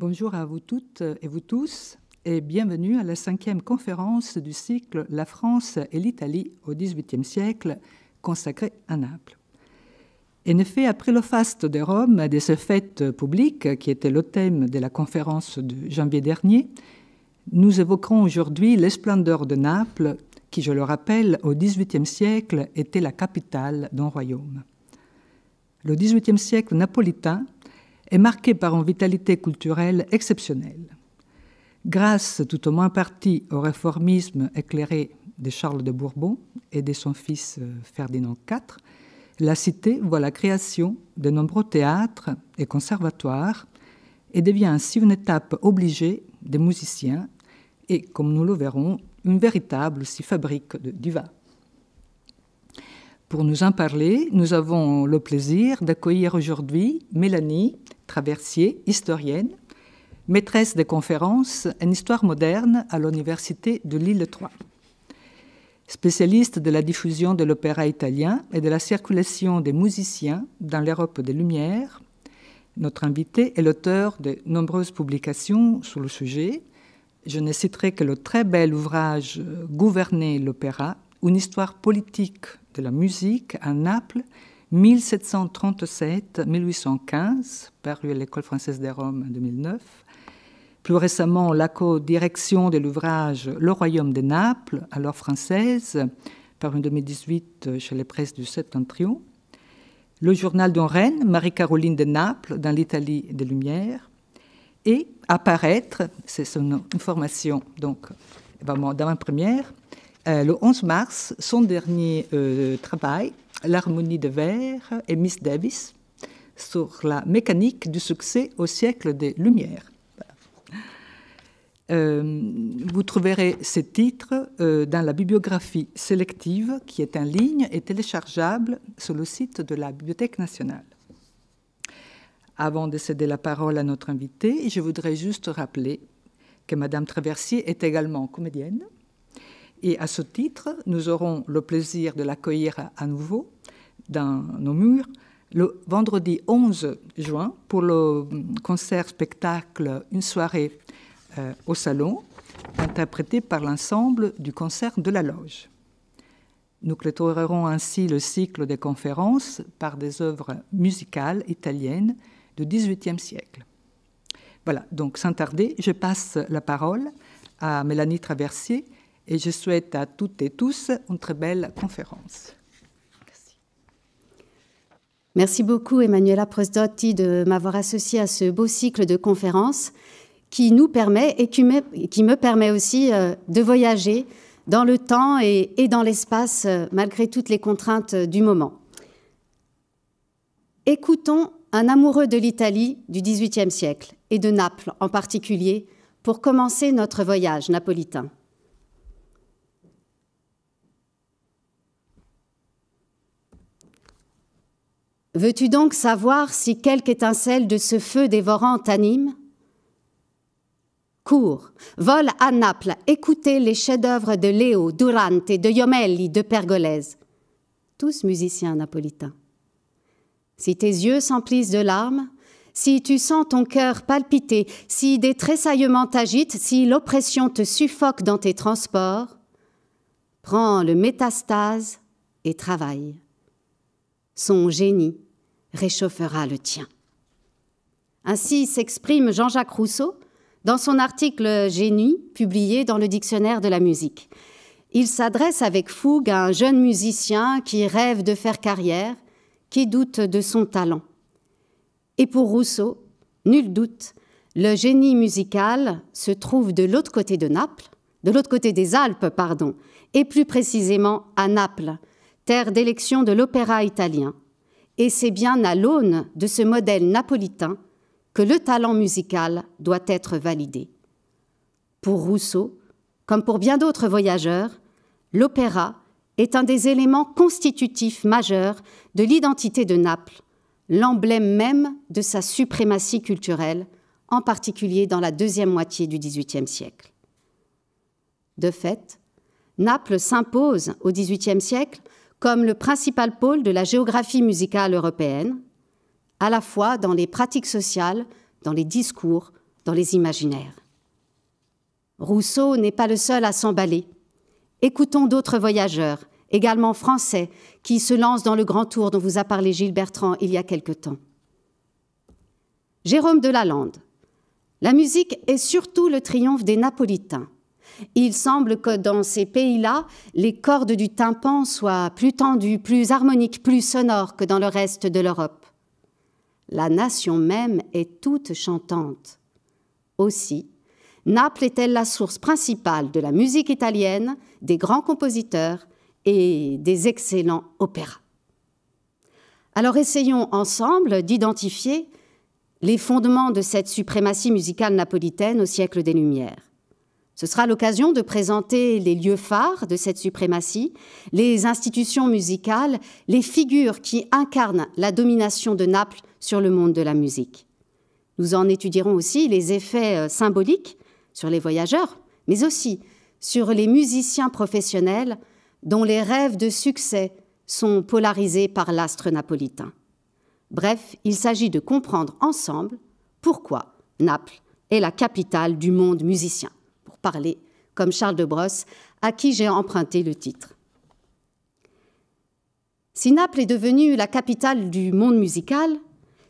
Bonjour à vous toutes et vous tous et bienvenue à la cinquième conférence du cycle La France et l'Italie au XVIIIe siècle consacrée à Naples. En effet, après le faste de Rome et de ce fêtes publiques, qui était le thème de la conférence de janvier dernier, nous évoquerons aujourd'hui l'esplendeur de Naples, qui, je le rappelle, au XVIIIe siècle était la capitale d'un royaume. Le XVIIIe siècle napolitain est marquée par une vitalité culturelle exceptionnelle. Grâce tout au moins partie au réformisme éclairé de Charles de Bourbon et de son fils euh, Ferdinand IV, la cité voit la création de nombreux théâtres et conservatoires et devient ainsi une étape obligée des musiciens et, comme nous le verrons, une véritable si, fabrique de divas. Pour nous en parler, nous avons le plaisir d'accueillir aujourd'hui Mélanie Traversier, historienne, maîtresse des conférences en histoire moderne à l'Université de Lille trois Spécialiste de la diffusion de l'opéra italien et de la circulation des musiciens dans l'Europe des Lumières, notre invité est l'auteur de nombreuses publications sur le sujet. Je ne citerai que le très bel ouvrage Gouverner l'opéra, une histoire politique de la musique à Naples 1737-1815, paru à l'École française des Roms en 2009. Plus récemment, la co-direction de l'ouvrage Le Royaume de Naples, alors française, paru en 2018 chez les presses du Septentrion. Le journal d'une Rennes*, Marie-Caroline de Naples, dans l'Italie des Lumières. Et apparaître, c'est son information, donc vraiment d'avant-première, euh, le 11 mars, son dernier euh, travail, l'harmonie de verre et Miss Davis sur la mécanique du succès au siècle des Lumières. Euh, vous trouverez ces titres euh, dans la bibliographie sélective qui est en ligne et téléchargeable sur le site de la Bibliothèque nationale. Avant de céder la parole à notre invitée, je voudrais juste rappeler que Madame Traversier est également comédienne et à ce titre, nous aurons le plaisir de l'accueillir à nouveau dans nos murs le vendredi 11 juin pour le concert-spectacle Une soirée euh, au salon, interprété par l'ensemble du concert de la loge. Nous clôturerons ainsi le cycle des conférences par des œuvres musicales italiennes du XVIIIe siècle. Voilà, donc sans tarder, je passe la parole à Mélanie Traversier et je souhaite à toutes et tous une très belle conférence. Merci, beaucoup Emmanuela Prosdotti de m'avoir associé à ce beau cycle de conférences qui nous permet et qui me, permet aussi euh, de voyager dans le temps et dans l'espace euh, malgré toutes les contraintes euh, du moment. Écoutons un amoureux de l'Italie du XVIIIe siècle et de Naples en particulier pour commencer notre voyage napolitain. Veux-tu donc savoir si quelque étincelle de ce feu dévorant t'anime Cours, vole à Naples, écoutez les chefs-d'œuvre de Léo, Durante, de Iomelli, de Pergolèse, tous musiciens napolitains. Si tes yeux s'emplissent de larmes, si tu sens ton cœur palpiter, si des tressaillements t'agitent, si l'oppression te suffoque dans tes transports, prends le métastase et travaille. Son génie réchauffera le tien. Ainsi s'exprime Jean-Jacques Rousseau dans son article Génie, publié dans le Dictionnaire de la musique. Il s'adresse avec fougue à un jeune musicien qui rêve de faire carrière, qui doute de son talent. Et pour Rousseau, nul doute, le génie musical se trouve de l'autre côté de Naples, de l'autre côté des Alpes, pardon, et plus précisément à Naples, terre d'élection de l'opéra italien. Et c'est bien à l'aune de ce modèle napolitain que le talent musical doit être validé. Pour Rousseau, comme pour bien d'autres voyageurs, l'opéra est un des éléments constitutifs majeurs de l'identité de Naples, l'emblème même de sa suprématie culturelle, en particulier dans la deuxième moitié du XVIIIe siècle. De fait, Naples s'impose au XVIIIe siècle comme le principal pôle de la géographie musicale européenne, à la fois dans les pratiques sociales, dans les discours, dans les imaginaires. Rousseau n'est pas le seul à s'emballer. Écoutons d'autres voyageurs, également français, qui se lancent dans le grand tour dont vous a parlé Gilles Bertrand il y a quelque temps. Jérôme de Lalande. La musique est surtout le triomphe des Napolitains. Il semble que dans ces pays-là, les cordes du tympan soient plus tendues, plus harmoniques, plus sonores que dans le reste de l'Europe. La nation même est toute chantante. Aussi, Naples est-elle la source principale de la musique italienne, des grands compositeurs et des excellents opéras. Alors essayons ensemble d'identifier les fondements de cette suprématie musicale napolitaine au siècle des Lumières. Ce sera l'occasion de présenter les lieux phares de cette suprématie, les institutions musicales, les figures qui incarnent la domination de Naples sur le monde de la musique. Nous en étudierons aussi les effets euh, symboliques sur les voyageurs, mais aussi sur les musiciens professionnels dont les rêves de succès sont polarisés par l'astre napolitain. Bref, il s'agit de comprendre ensemble pourquoi Naples est la capitale du monde musicien comme Charles de Brosse, à qui j'ai emprunté le titre. Si Naples est devenue la capitale du monde musical,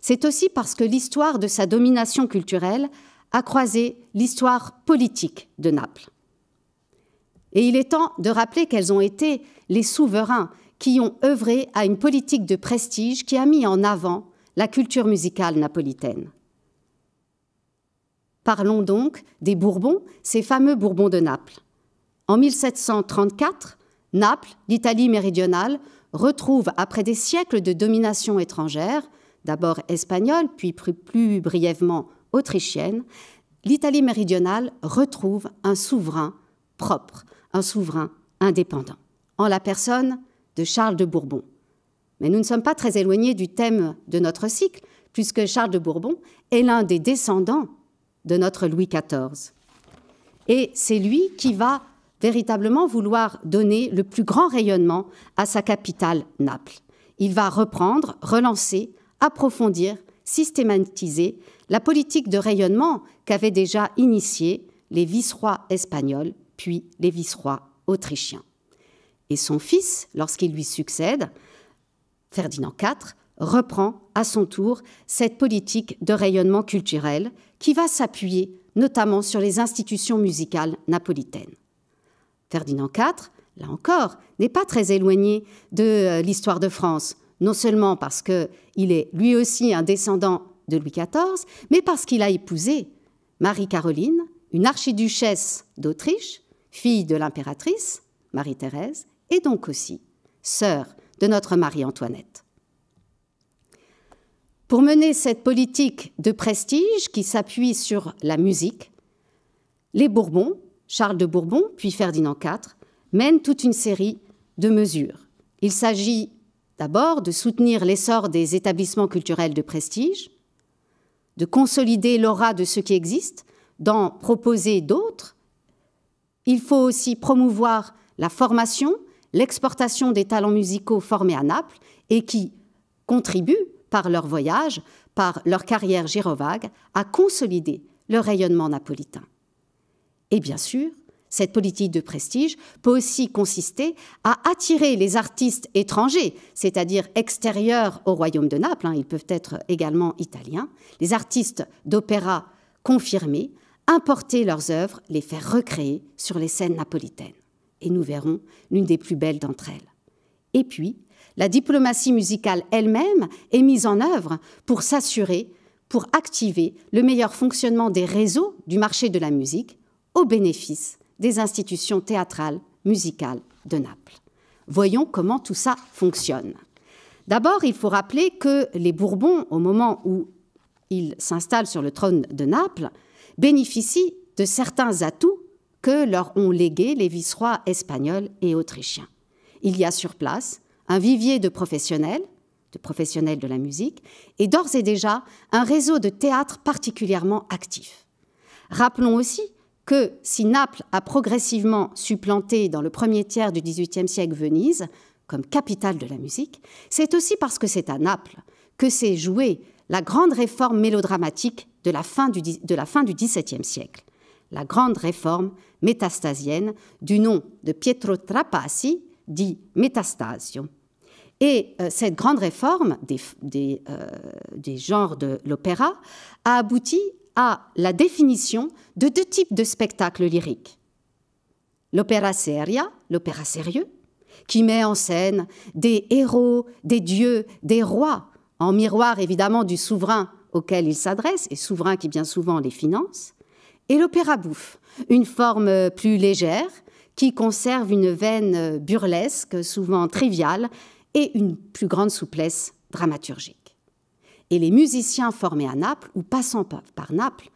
c'est aussi parce que l'histoire de sa domination culturelle a croisé l'histoire politique de Naples. Et il est temps de rappeler quels ont été les souverains qui ont œuvré à une politique de prestige qui a mis en avant la culture musicale napolitaine. Parlons donc des Bourbons, ces fameux Bourbons de Naples. En 1734, Naples, l'Italie méridionale, retrouve, après des siècles de domination étrangère, d'abord espagnole, puis plus brièvement autrichienne, l'Italie méridionale retrouve un souverain propre, un souverain indépendant, en la personne de Charles de Bourbon. Mais nous ne sommes pas très éloignés du thème de notre cycle, puisque Charles de Bourbon est l'un des descendants de notre Louis XIV. Et c'est lui qui va véritablement vouloir donner le plus grand rayonnement à sa capitale, Naples. Il va reprendre, relancer, approfondir, systématiser la politique de rayonnement qu'avaient déjà initiée les vice espagnols, puis les vice autrichiens. Et son fils, lorsqu'il lui succède, Ferdinand IV, reprend à son tour cette politique de rayonnement culturel qui va s'appuyer notamment sur les institutions musicales napolitaines. Ferdinand IV, là encore, n'est pas très éloigné de euh, l'histoire de France, non seulement parce qu'il est lui aussi un descendant de Louis XIV, mais parce qu'il a épousé Marie-Caroline, une archiduchesse d'Autriche, fille de l'impératrice Marie-Thérèse, et donc aussi sœur de notre Marie-Antoinette. Pour mener cette politique de prestige qui s'appuie sur la musique, les Bourbons, Charles de Bourbon puis Ferdinand IV, mènent toute une série de mesures. Il s'agit d'abord de soutenir l'essor des établissements culturels de prestige, de consolider l'aura de ce qui existe, d'en proposer d'autres. Il faut aussi promouvoir la formation, l'exportation des talents musicaux formés à Naples et qui contribuent par leur voyage, par leur carrière girovague, à consolider le rayonnement napolitain. Et bien sûr, cette politique de prestige peut aussi consister à attirer les artistes étrangers, c'est-à-dire extérieurs au royaume de Naples, hein, ils peuvent être également italiens, les artistes d'opéra confirmés, importer leurs œuvres, les faire recréer sur les scènes napolitaines. Et nous verrons l'une des plus belles d'entre elles. Et puis, la diplomatie musicale elle-même est mise en œuvre pour s'assurer, pour activer le meilleur fonctionnement des réseaux du marché de la musique au bénéfice des institutions théâtrales, musicales de Naples. Voyons comment tout ça fonctionne. D'abord, il faut rappeler que les Bourbons, au moment où ils s'installent sur le trône de Naples, bénéficient de certains atouts que leur ont légués les vice espagnols et autrichiens. Il y a sur place un vivier de professionnels, de professionnels de la musique, et d'ores et déjà un réseau de théâtre particulièrement actif. Rappelons aussi que si Naples a progressivement supplanté dans le premier tiers du XVIIIe siècle Venise comme capitale de la musique, c'est aussi parce que c'est à Naples que s'est jouée la grande réforme mélodramatique de la fin du, de la XVIIe siècle la grande réforme métastasienne du nom de Pietro Trapassi, dit Metastasio. Et euh, cette grande réforme euh, des, genres de l'opéra a abouti à la définition de deux types de spectacles lyriques. L'opéra seria, l'opéra sérieux, qui met en scène des héros, des dieux, des rois, en miroir évidemment du souverain auquel il s'adresse, et souverain qui bien souvent les finance, et l'opéra bouffe, une forme plus légère, qui conserve une veine euh, burlesque, souvent triviale, et une plus grande souplesse dramaturgique. Et les musiciens formés à Naples ou passant par Naples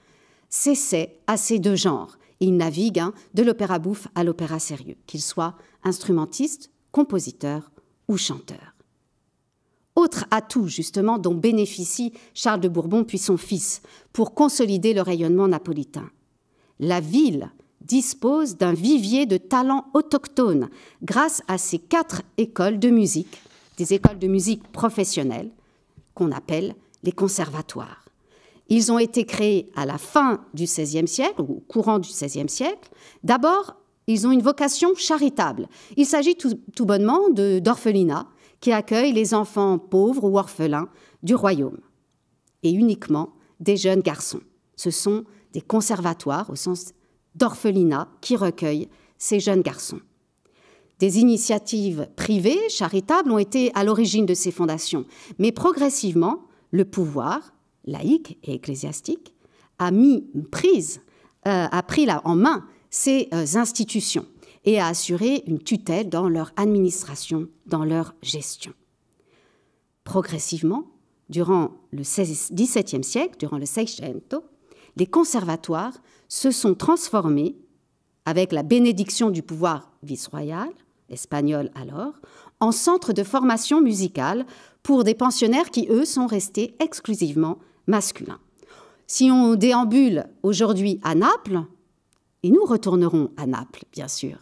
cessaient à ces deux genres ils naviguent hein, de l'opéra bouffe à l'opéra sérieux, qu'ils soient instrumentistes, compositeurs ou chanteurs. Autre atout justement dont bénéficie Charles de Bourbon puis son fils pour consolider le rayonnement napolitain. La ville dispose d'un vivier de talents autochtones grâce à ces quatre écoles de musique, des écoles de musique professionnelles qu'on appelle les conservatoires. Ils ont été créés à la fin du XVIe siècle, ou au courant du XVIe siècle. D'abord, ils ont une vocation charitable. Il s'agit tout, tout bonnement d'orphelinats qui accueillent les enfants pauvres ou orphelins du royaume, et uniquement des jeunes garçons. Ce sont des conservatoires au sens d'orphelinat qui recueillent ces jeunes garçons. Des initiatives privées, charitables, ont été à l'origine de ces fondations, mais progressivement, le pouvoir, laïque et ecclésiastique, a mis prise, euh, a pris en main ces euh, institutions et a assuré une tutelle dans leur administration, dans leur gestion. Progressivement, durant le XVIIe siècle, durant le Seicento, les conservatoires se sont transformés, avec la bénédiction du pouvoir vice-royal, espagnol alors, en centre de formation musicale pour des pensionnaires qui, eux, sont restés exclusivement masculins. Si on déambule aujourd'hui à Naples, et nous retournerons à Naples, bien sûr,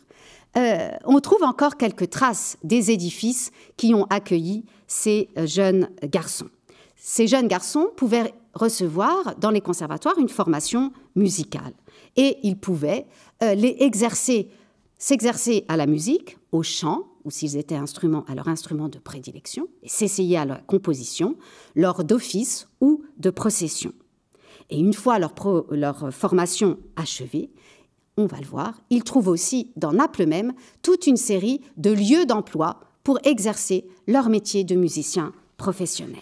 euh, on trouve encore quelques traces des édifices qui ont accueilli ces euh, jeunes garçons. Ces jeunes garçons pouvaient recevoir dans les conservatoires une formation musicale et ils pouvaient euh, les s'exercer à la musique, au chant, ou s'ils étaient instruments, à leur instrument de prédilection, et s'essayer à la composition lors d'office ou de procession. Et une fois leur, leur formation achevée, on va le voir, ils trouvent aussi dans Naples même toute une série de lieux d'emploi pour exercer leur métier de musicien professionnel.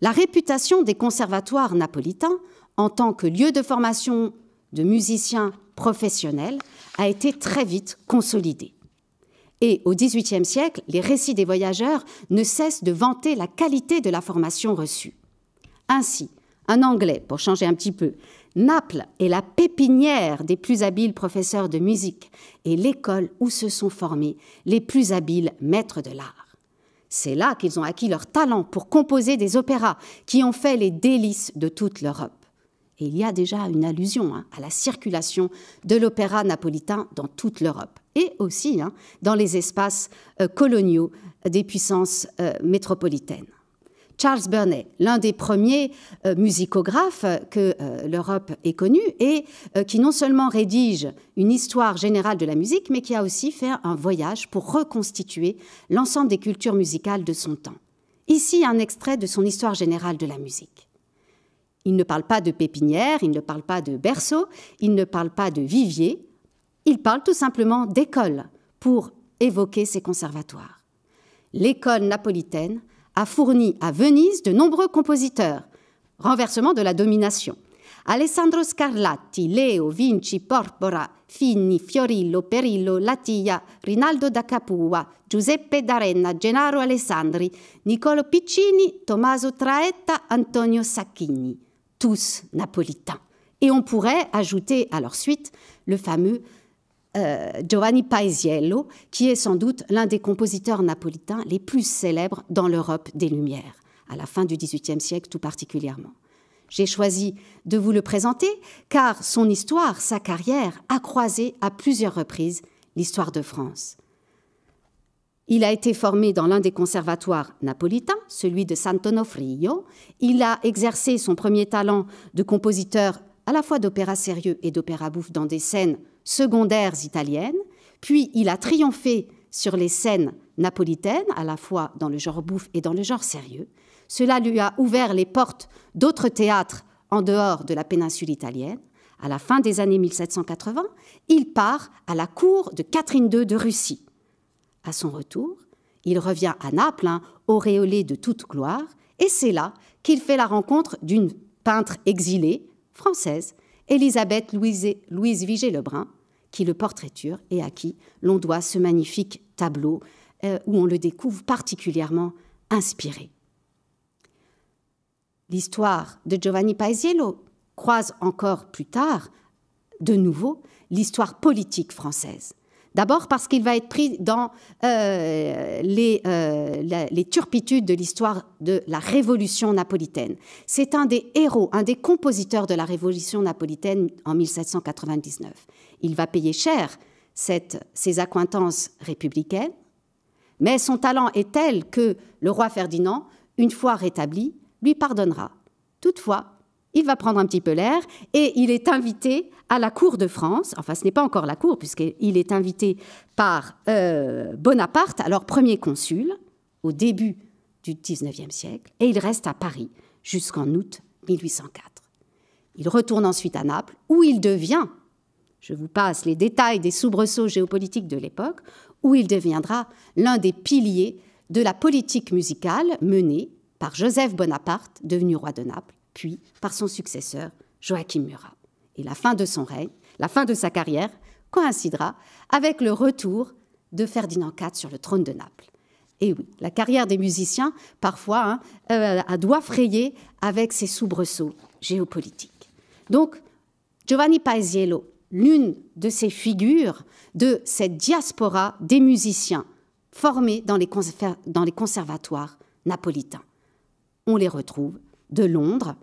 La réputation des conservatoires napolitains en tant que lieu de formation de musiciens professionnels a été très vite consolidé. Et au XVIIIe siècle, les récits des voyageurs ne cessent de vanter la qualité de la formation reçue. Ainsi, un Anglais, pour changer un petit peu, Naples est la pépinière des plus habiles professeurs de musique et l'école où se sont formés les plus habiles maîtres de l'art. C'est là qu'ils ont acquis leur talent pour composer des opéras qui ont fait les délices de toute l'Europe il y a déjà une allusion hein, à la circulation de l'opéra napolitain dans toute l'Europe et aussi hein, dans les espaces euh, coloniaux des puissances euh, métropolitaines. Charles Burnet, l'un des premiers euh, musicographes que l'Europe ait connu et qui non seulement rédige une histoire générale de la musique, mais qui a aussi fait un voyage pour reconstituer l'ensemble des cultures musicales de son temps. Ici un extrait de son histoire générale de la musique. Il ne parle pas de pépinière, il ne parle pas de berceau, il ne parle pas de vivier, il parle tout simplement d'école pour évoquer ses conservatoires. L'école napolitaine a fourni à Venise de nombreux compositeurs, renversement de la domination. Alessandro Scarlatti, Leo, Vinci, Porpora, Fini, Fiorillo, Perillo, Latia, Rinaldo da Capua, Giuseppe d'Arena, Gennaro Alessandri, Niccolo Piccini, Tommaso Traetta, Antonio Sacchini tous napolitains. Et on pourrait ajouter à leur suite le fameux euh, Giovanni Paisiello, qui est sans doute l'un des compositeurs napolitains les plus célèbres dans l'Europe des Lumières, à la fin du XVIIIe siècle tout particulièrement. J'ai choisi de vous le présenter car son histoire, sa carrière a croisé à plusieurs reprises l'histoire de France. Il a été formé dans l'un des conservatoires napolitains, celui de Sant'Onofrio. Il a exercé son premier talent de compositeur à la fois d'opéra sérieux et d'opéra bouffe dans des scènes secondaires italiennes. Puis il a triomphé sur les scènes napolitaines, à la fois dans le genre bouffe et dans le genre sérieux. Cela lui a ouvert les portes d'autres théâtres en dehors de la péninsule italienne. À la fin des années 1780, il part à la cour de Catherine II de Russie. À son retour, il revient à Naples, auréolé de toute gloire, et c'est là qu'il fait la rencontre d'une peintre exilée française, Elisabeth Louise, Louise Vigée-Lebrun, qui le portraiture et à qui l'on doit ce magnifique tableau euh, où on le découvre particulièrement inspiré. L'histoire de Giovanni Paesiello croise encore plus tard, de nouveau, l'histoire politique française. D'abord parce qu'il va être pris dans euh, euh, les, turpitudes de l'histoire de la Révolution napolitaine. C'est un des héros, un des compositeurs de la Révolution napolitaine en 1799. Il va payer cher cette, ses accointances républicaines, mais son talent est tel que le roi Ferdinand, une fois rétabli, lui pardonnera. Toutefois, il va prendre un petit peu l'air et il est invité à la cour de France. Enfin, ce n'est pas encore la cour, puisqu'il est invité par euh, Bonaparte, alors premier consul, au début du XIXe siècle, et il reste à Paris jusqu'en août 1804. Il retourne ensuite à Naples, où il devient, je vous passe les détails des soubresauts géopolitiques de l'époque, où il deviendra l'un des piliers de la politique musicale menée par Joseph Bonaparte, devenu roi de Naples, puis par son successeur, Joachim Murat. Et la fin de son règne, la fin de sa carrière, coïncidera avec le retour de Ferdinand IV sur le trône de Naples. Et oui, la carrière des musiciens, parfois, à hein, doigt euh, doit frayer avec ses soubresauts géopolitiques. Donc, Giovanni Paesiello, l'une de ces figures de cette diaspora des musiciens formés dans les conservatoires napolitains. On les retrouve de Londres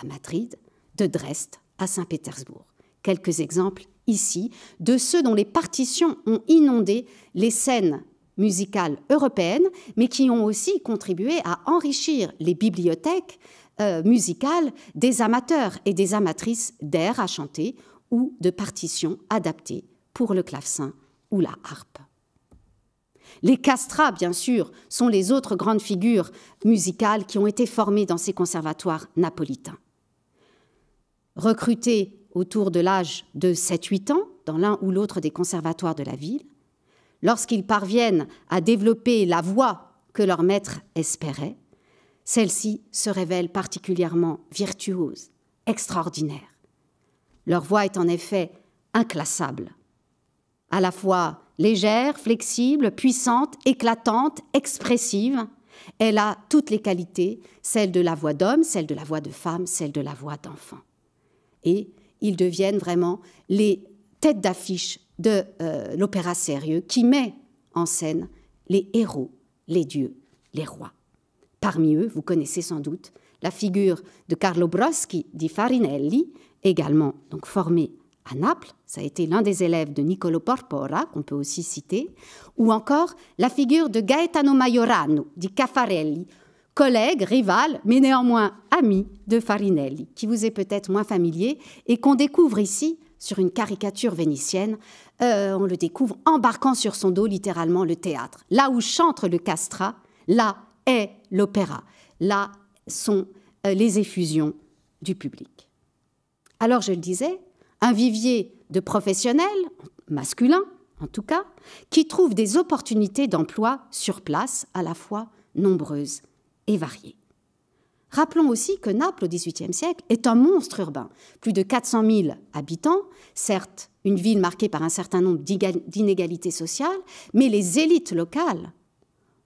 à Madrid, de Dresde à Saint-Pétersbourg. Quelques exemples ici de ceux dont les partitions ont inondé les scènes musicales européennes, mais qui ont aussi contribué à enrichir les bibliothèques euh, musicales des amateurs et des amatrices d'air à chanter ou de partitions adaptées pour le clavecin ou la harpe. Les castras, bien sûr, sont les autres grandes figures musicales qui ont été formées dans ces conservatoires napolitains. Recrutés autour de l'âge de 7-8 ans dans l'un ou l'autre des conservatoires de la ville, lorsqu'ils parviennent à développer la voix que leur maître espérait, celle-ci se révèle particulièrement virtuose, extraordinaire. Leur voix est en effet inclassable, à la fois légère, flexible, puissante, éclatante, expressive. Elle a toutes les qualités, celle de la voix d'homme, celle de la voix de femme, celle de la voix d'enfant. Et ils deviennent vraiment les têtes d'affiche de euh, l'opéra sérieux qui met en scène les héros, les dieux, les rois. Parmi eux, vous connaissez sans doute la figure de Carlo Broschi di Farinelli, également donc formé à Naples, ça a été l'un des élèves de Niccolo Porpora, qu'on peut aussi citer, ou encore la figure de Gaetano Maiorano, di Caffarelli, collègue, rival, mais néanmoins ami de Farinelli, qui vous est peut-être moins familier et qu'on découvre ici sur une caricature vénitienne. Euh, on le découvre embarquant sur son dos littéralement le théâtre. Là où chante le castrat, là est l'opéra, là sont euh, les effusions du public. Alors je le disais, un vivier de professionnels, masculins en tout cas, qui trouvent des opportunités d'emploi sur place à la fois nombreuses et variées. Rappelons aussi que Naples, au XVIIIe siècle, est un monstre urbain. Plus de 400 000 habitants, certes une ville marquée par un certain nombre d'inégalités sociales, mais les élites locales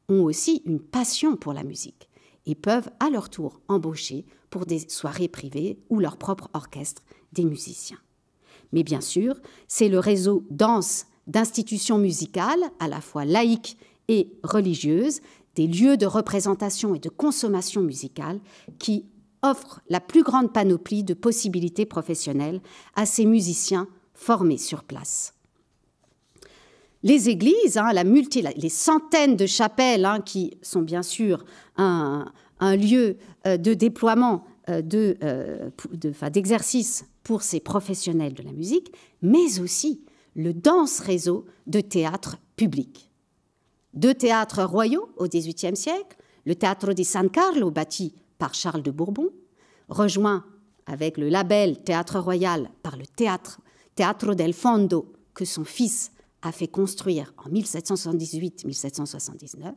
ont aussi une passion pour la musique et peuvent à leur tour embaucher pour des soirées privées ou leur propre orchestre des musiciens. Mais bien sûr, c'est le réseau dense d'institutions musicales, à la fois laïques et religieuses, des lieux de représentation et de consommation musicale qui offrent la plus grande panoplie de possibilités professionnelles à ces musiciens formés sur place. Les églises, hein, les centaines de chapelles hein, qui sont bien sûr un, lieu euh, de déploiement euh, euh, d'exercice de, pour ces professionnels de la musique, mais aussi le dense réseau de théâtres publics. Deux théâtres royaux au XVIIIe siècle, le Théâtre de San Carlo, bâti par Charles de Bourbon, rejoint avec le label Théâtre Royal par le théâtre Teatro del Fondo que son fils a fait construire en 1778-1779,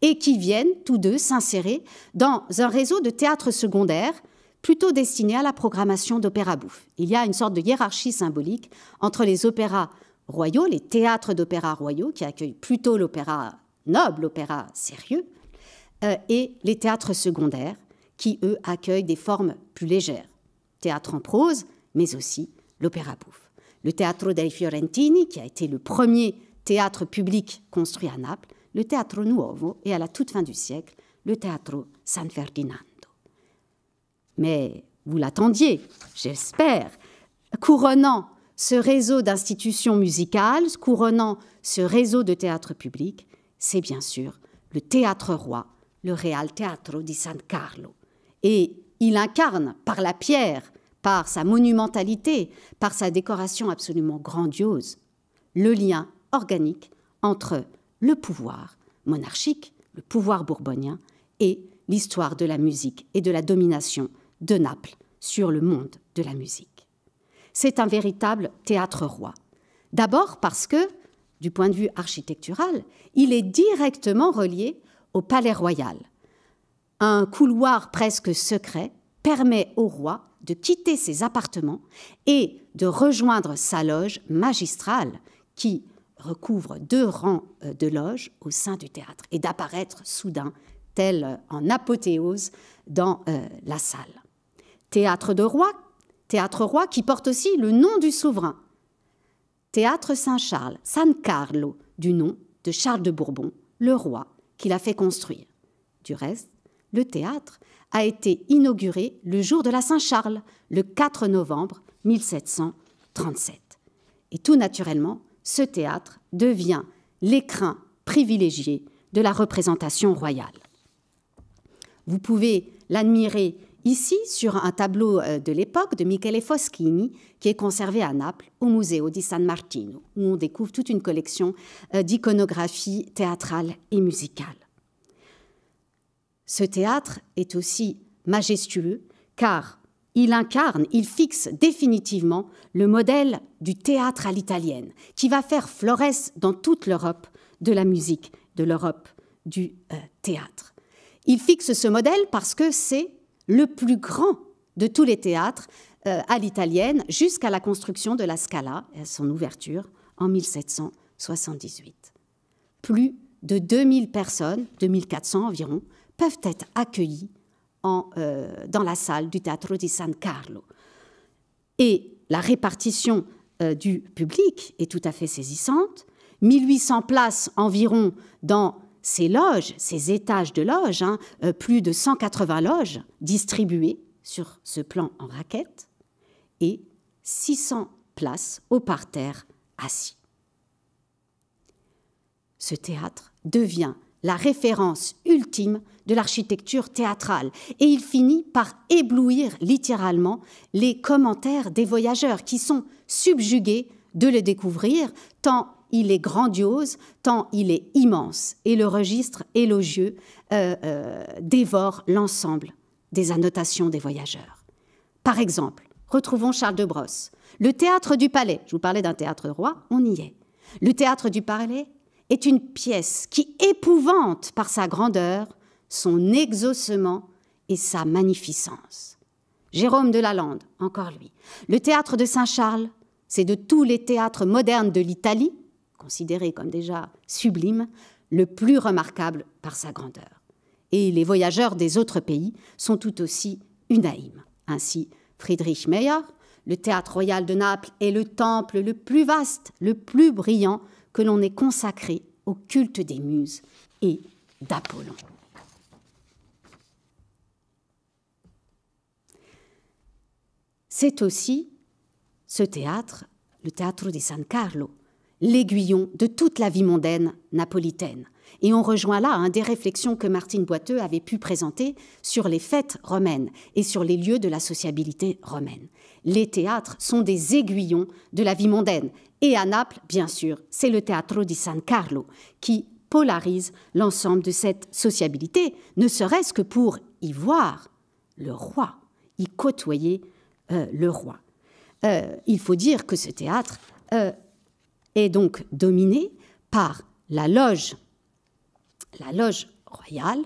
et qui viennent tous deux s'insérer dans un réseau de théâtres secondaires plutôt destiné à la programmation d'opéra bouffe. Il y a une sorte de hiérarchie symbolique entre les opéras royaux, les théâtres d'opéra royaux, qui accueillent plutôt l'opéra noble, l'opéra sérieux, euh, et les théâtres secondaires, qui, eux, accueillent des formes plus légères. Théâtre en prose, mais aussi l'opéra bouffe. Le Teatro dei Fiorentini, qui a été le premier théâtre public construit à Naples, le Teatro Nuovo et à la toute fin du siècle, le Teatro San Ferdinand mais vous l'attendiez, j'espère, couronnant ce réseau d'institutions musicales, couronnant ce réseau de théâtre public, c'est bien sûr le théâtre roi, le Real Teatro di San Carlo. Et il incarne par la pierre, par sa monumentalité, par sa décoration absolument grandiose, le lien organique entre le pouvoir monarchique, le pouvoir bourbonien, et l'histoire de la musique et de la domination de Naples sur le monde de la musique. C'est un véritable théâtre roi. D'abord parce que, du point de vue architectural, il est directement relié au Palais Royal. Un couloir presque secret permet au roi de quitter ses appartements et de rejoindre sa loge magistrale qui recouvre deux rangs euh, de loges au sein du théâtre et d'apparaître soudain tel euh, en apothéose dans euh, la salle. Théâtre de Roi, Théâtre Roi qui porte aussi le nom du souverain. Théâtre Saint-Charles, San Carlo, du nom de Charles de Bourbon, le roi, qui l'a fait construire. Du reste, le théâtre a été inauguré le jour de la Saint-Charles, le 4 novembre 1737. Et tout naturellement, ce théâtre devient l'écrin privilégié de la représentation royale. Vous pouvez l'admirer Ici, sur un tableau euh, de l'époque de Michele Foschini, qui est conservé à Naples, au Museo di San Martino, où on découvre toute une collection euh, d'iconographie théâtrale et musicale. Ce théâtre est aussi majestueux, car il incarne, il fixe définitivement le modèle du théâtre à l'italienne, qui va faire florès dans toute l'Europe de la musique, de l'Europe du euh, théâtre. Il fixe ce modèle parce que c'est le plus grand de tous les théâtres euh, à l'italienne jusqu'à la construction de la Scala, son ouverture, en 1778. Plus de 2000 personnes, 2400 environ, peuvent être accueillies en, euh, dans la salle du Teatro di San Carlo. Et la répartition euh, du public est tout à fait saisissante. 1800 places environ dans ces loges, ces étages de loges, hein, euh, plus de 180 loges distribuées sur ce plan en raquette et 600 places au parterre assis. Ce théâtre devient la référence ultime de l'architecture théâtrale et il finit par éblouir littéralement les commentaires des voyageurs qui sont subjugués de le découvrir, tant il est grandiose, tant il est immense, et le registre élogieux euh, euh, dévore l'ensemble des annotations des voyageurs. Par exemple, retrouvons Charles de Brosse. Le théâtre du palais, je vous parlais d'un théâtre roi, on y est. Le théâtre du palais est une pièce qui épouvante par sa grandeur, son exaucement et sa magnificence. Jérôme de Lalande, encore lui. Le théâtre de Saint-Charles, c'est de tous les théâtres modernes de l'Italie considéré comme déjà sublime, le plus remarquable par sa grandeur. Et les voyageurs des autres pays sont tout aussi unaïmes. Ainsi, Friedrich Meyer, le théâtre royal de Naples est le temple le plus vaste, le plus brillant que l'on ait consacré au culte des muses et d'Apollon. C'est aussi ce théâtre, le théâtre de San Carlo, l'aiguillon de toute la vie mondaine napolitaine. Et on rejoint là un des réflexions que Martine Boiteux avait pu présenter sur les fêtes romaines et sur les lieux de la sociabilité romaine. Les théâtres sont des aiguillons de la vie mondaine. Et à Naples, bien sûr, c'est le Teatro di San Carlo qui polarise l'ensemble de cette sociabilité, ne serait-ce que pour y voir le roi, y côtoyer euh, le roi. Euh, il faut dire que ce théâtre euh, est donc dominée par la loge, la loge royale,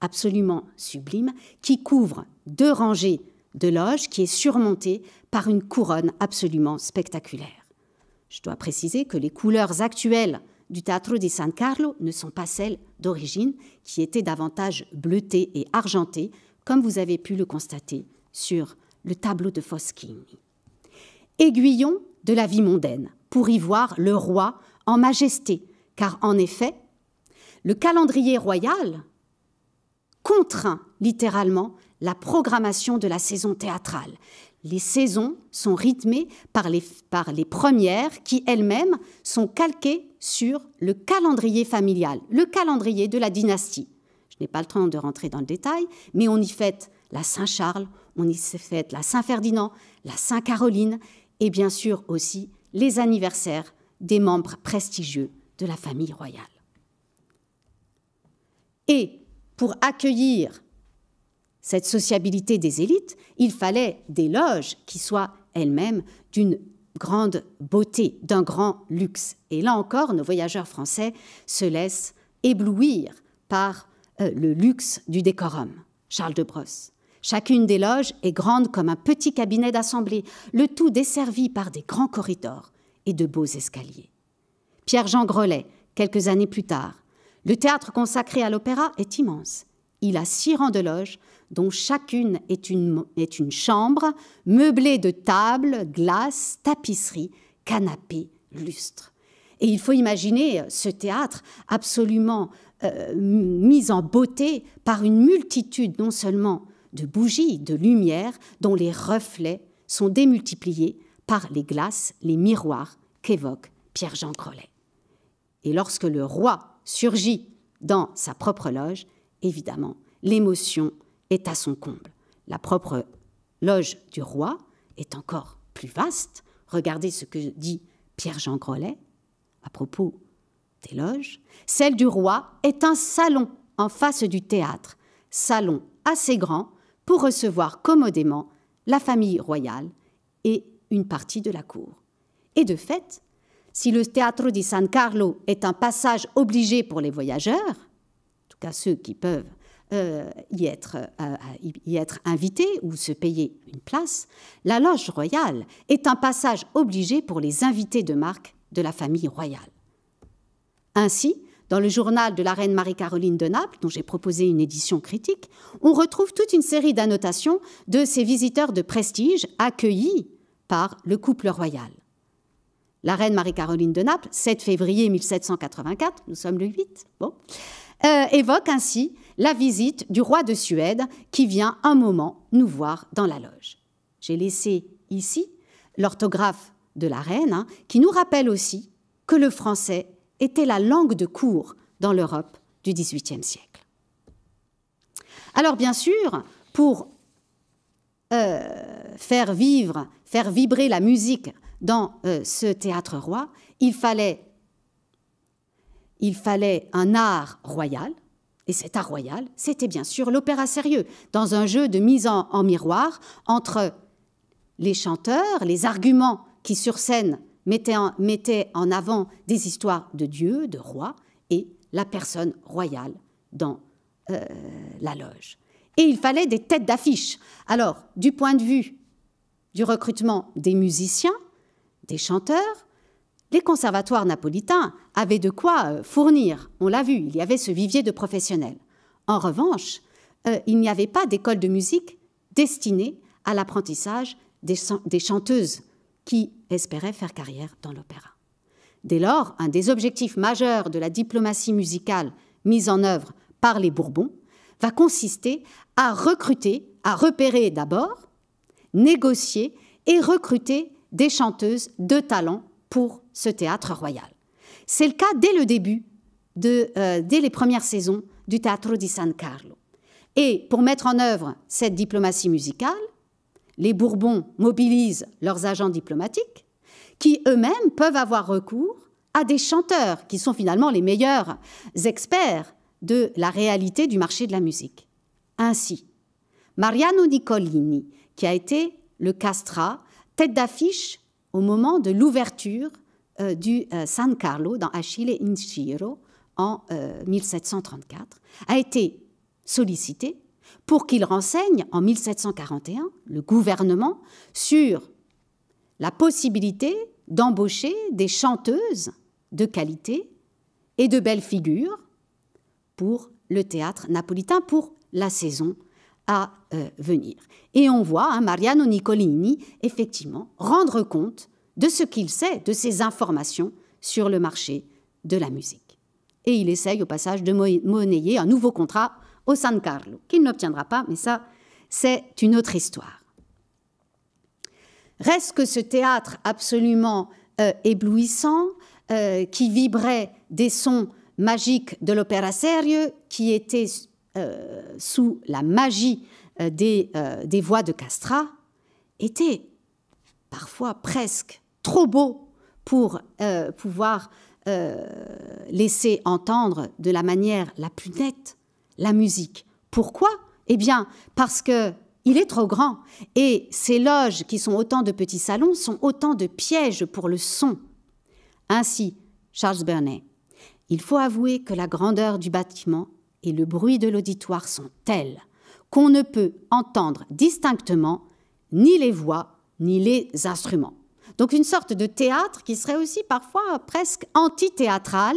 absolument sublime, qui couvre deux rangées de loges qui est surmontée par une couronne absolument spectaculaire. Je dois préciser que les couleurs actuelles du Teatro di San Carlo ne sont pas celles d'origine, qui étaient davantage bleutées et argentées, comme vous avez pu le constater sur le tableau de Foschini. Aiguillon de la vie mondaine pour y voir le roi en majesté, car en effet, le calendrier royal contraint littéralement la programmation de la saison théâtrale. Les saisons sont rythmées par les, par les premières qui elles-mêmes sont calquées sur le calendrier familial, le calendrier de la dynastie. Je n'ai pas le temps de rentrer dans le détail, mais on y fête la Saint-Charles, on y fête la Saint-Ferdinand, la Saint-Caroline et bien sûr aussi les anniversaires des membres prestigieux de la famille royale. Et pour accueillir cette sociabilité des élites, il fallait des loges qui soient elles-mêmes d'une grande beauté, d'un grand luxe. Et là encore, nos voyageurs français se laissent éblouir par euh, le luxe du décorum. Charles de Brosse. Chacune des loges est grande comme un petit cabinet d'assemblée, le tout desservi par des grands corridors et de beaux escaliers. Pierre-Jean Grelet, quelques années plus tard, le théâtre consacré à l'opéra est immense. Il a six rangs de loges, dont chacune est une, chambre meublée de tables, glaces, tapisseries, canapés, lustres. Et il faut imaginer euh, ce théâtre absolument euh, mis en beauté par une multitude non seulement de bougies, de lumière dont les reflets sont démultipliés par les glaces, les miroirs qu'évoque Pierre-Jean Grolet. Et lorsque le roi surgit dans sa propre loge, évidemment, l'émotion est à son comble. La propre loge du roi est encore plus vaste. Regardez ce que dit Pierre-Jean Grollet à propos des loges. Celle du roi est un salon en face du théâtre, salon assez grand pour recevoir commodément la famille royale et une partie de la cour. Et de fait, si le Teatro di San Carlo est un passage obligé pour les voyageurs, en tout cas ceux qui peuvent euh, euh, y être invités ou se payer une place, la loge royale est un passage obligé pour les invités de marque de la famille royale. Ainsi, dans le journal de la reine Marie-Caroline de Naples, dont j'ai proposé une édition critique, on retrouve toute une série d'annotations de ces visiteurs de prestige accueillis par le couple royal. La reine Marie-Caroline de Naples, 7 février 1784, nous sommes le 8, euh, évoque ainsi la visite du roi de Suède qui vient un moment nous voir dans la loge. J'ai laissé ici l'orthographe de la reine, hein, qui nous rappelle aussi que le français était la langue de cour dans l'Europe du XVIIIe siècle. Alors bien sûr, pour euh, faire vivre, faire vibrer la musique dans euh, ce théâtre roi, il fallait, il fallait un art royal, et cet art royal, c'était bien sûr l'opéra sérieux, dans un jeu de mise en miroir entre les chanteurs, les arguments qui sur scène mettait en, avant des histoires de dieux, de rois et la personne royale dans euh, la loge. Et il fallait des têtes d'affiche. Alors, du point de vue du recrutement des musiciens, des chanteurs, les conservatoires napolitains avaient de quoi euh, fournir, on l'a vu, il y avait ce vivier de professionnels. En revanche, euh, il n'y avait pas d'école de musique destinée à l'apprentissage des, des, chanteuses qui espérait faire carrière dans l'opéra. Dès lors, un des objectifs majeurs de la diplomatie musicale mise en œuvre par les Bourbons va consister à recruter, à repérer d'abord, négocier et recruter des chanteuses de talent pour ce théâtre royal. C'est le cas dès le début, euh, dès les premières saisons du Théâtre di San Carlo. Et pour mettre en œuvre cette diplomatie musicale, les Bourbons mobilisent leurs agents diplomatiques, qui eux-mêmes peuvent avoir recours à des chanteurs, qui sont finalement les meilleurs experts de la réalité du marché de la musique. Ainsi, Mariano Nicolini, qui a été le castra, tête d'affiche au moment de l'ouverture euh, du euh, San Carlo dans Achille in en 1734, euh, a été sollicité pour qu'il renseigne en 1741 le gouvernement sur la possibilité d'embaucher des chanteuses de qualité et de belles figures pour le théâtre napolitain pour la saison à euh, venir. Et on voit à hein, Mariano Nicolini, effectivement, rendre compte de ce qu'il sait, de ses informations sur le marché de la musique. Et il essaye au passage de monnayer un nouveau contrat San Carlo, qu'il n'obtiendra pas, mais ça, c'est une autre histoire. Reste que ce théâtre absolument euh, éblouissant, euh, qui vibrait des sons magiques de l'opéra sérieux, qui était euh, sous la magie des, des voix de Castra, était parfois presque trop beau pour pouvoir laisser entendre de la manière la plus nette la musique. Pourquoi Eh bien, parce que il est trop grand. Et ces loges, qui sont autant de petits salons, sont autant de pièges pour le son. Ainsi, Charles Burney, il faut avouer que la grandeur du bâtiment et le bruit de l'auditoire sont tels qu'on ne peut entendre distinctement ni les voix ni les instruments. Donc une sorte de théâtre qui serait aussi parfois presque anti-théâtral,